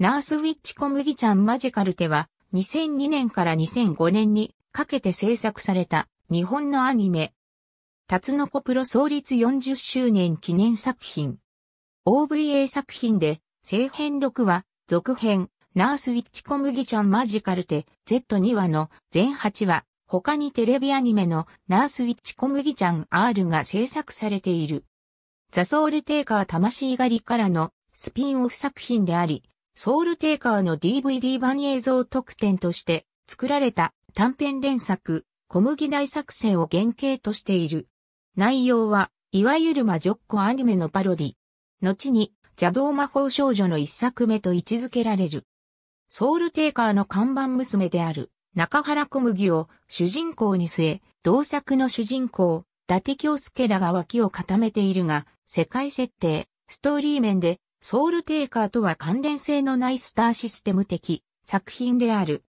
ナースウィッチ小麦ちゃんマジカルテは2002年から2005年にかけて制作された日本のアニメ。タツノコプロ創立40周年記念作品。OVA 作品で正編6話、続編、ナースウィッチ小麦ちゃんマジカルテ Z2 話の全8話、他にテレビアニメのナースウィッチ小麦ちゃん R が制作されている。ザソウルテーカー魂狩りからのスピンオフ作品であり、ソウルテイカーの DVD 版映像特典として作られた短編連作、小麦大作戦を原型としている。内容は、いわゆる魔女っ子アニメのパロディ。後に、邪道魔法少女の一作目と位置づけられる。ソウルテイカーの看板娘である、中原小麦を主人公に据え、同作の主人公、伊達京介らが脇を固めているが、世界設定、ストーリー面でソウルテイカーとは関連性のないスターシステム的作品である。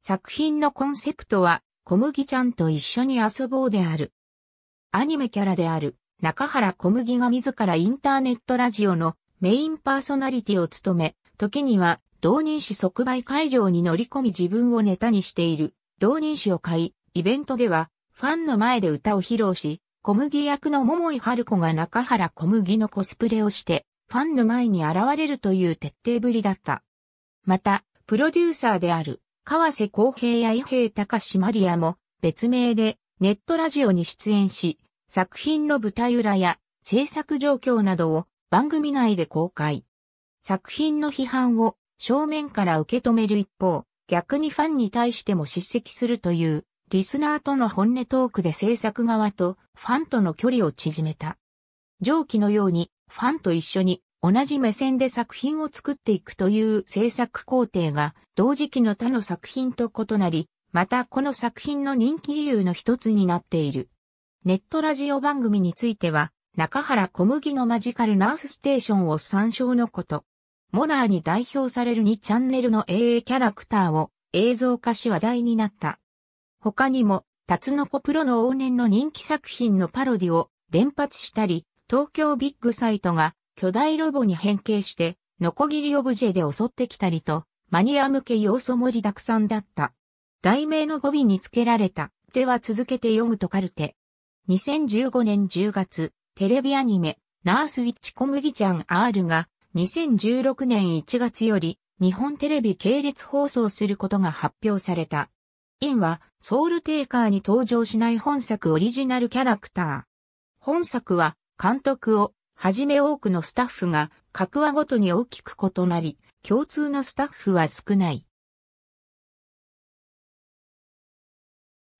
作品のコンセプトは小麦ちゃんと一緒に遊ぼうである。アニメキャラである中原小麦が自らインターネットラジオのメインパーソナリティを務め、時には同人誌即売会場に乗り込み自分をネタにしている同人誌を買い、イベントではファンの前で歌を披露し、小麦役の桃井春子が中原小麦のコスプレをしてファンの前に現れるという徹底ぶりだった。また、プロデューサーである、河瀬公平や伊平隆志マリアも、別名で、ネットラジオに出演し、作品の舞台裏や制作状況などを番組内で公開。作品の批判を正面から受け止める一方、逆にファンに対しても叱責するという、リスナーとの本音トークで制作側とファンとの距離を縮めた。上記のようにファンと一緒に同じ目線で作品を作っていくという制作工程が同時期の他の作品と異なり、またこの作品の人気理由の一つになっている。ネットラジオ番組については、中原小麦のマジカルナースステーションを参照のこと。モラーに代表される2チャンネルの AA キャラクターを映像化し話題になった。他にも、タツノコプロの往年の人気作品のパロディを連発したり、東京ビッグサイトが巨大ロボに変形して、ノコギリオブジェで襲ってきたりと、マニア向け要素盛りだくさんだった。題名の語尾につけられた、では続けて読むとカルテ。2015年10月、テレビアニメ、ナースウィッチ小麦ちゃん R が、2016年1月より、日本テレビ系列放送することが発表された。インは、ソウルテイカーに登場しない本作オリジナルキャラクター。本作は、監督をはじめ多くのスタッフが各話ごとに大きく異なり、共通のスタッフは少ない。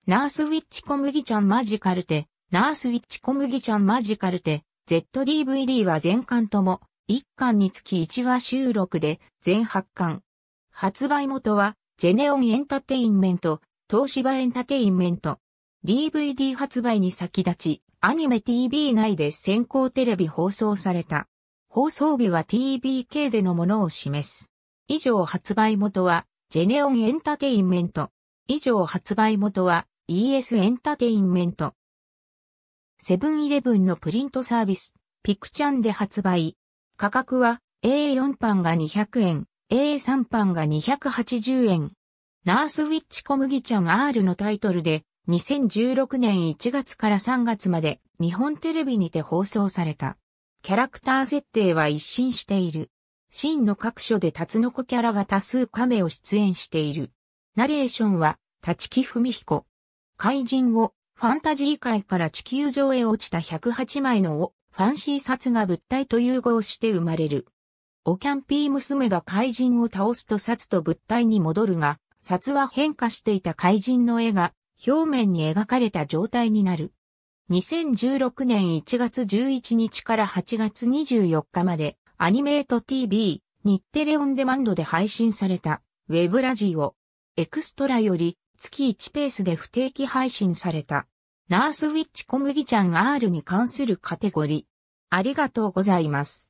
ナースウィッチ小麦ちゃんマジカルテ、ナースウィッチ小麦ちゃんマジカルテ、ZDVD は全巻とも、1巻につき1話収録で、全8巻。発売元は、ジェネオンエンタテインメント、東芝エンタテインメント。DVD 発売に先立ち、アニメ TV 内で先行テレビ放送された。放送日は TBK でのものを示す。以上発売元は、ジェネオンエンタテインメント。以上発売元は、ES エンタテインメント。セブンイレブンのプリントサービス、ピクチャンで発売。価格は、A4 パンが200円、A3 パンが280円。ナースウィッチ小麦ちゃん R のタイトルで、2016年1月から3月まで日本テレビにて放送された。キャラクター設定は一新している。真の各所でタツノコキャラが多数亀を出演している。ナレーションは、立木文彦。怪人を、ファンタジー界から地球上へ落ちた108枚のを、ファンシー札が物体と融合して生まれる。オキャンピー娘が怪人を倒すと札と物体に戻るが、札は変化していた怪人の絵が表面に描かれた状態になる。2016年1月11日から8月24日までアニメート TV、日テレオンデマンドで配信されたウェブラジオ、エクストラより月1ペースで不定期配信されたナースウィッチ小麦ちゃん R に関するカテゴリー。ありがとうございます。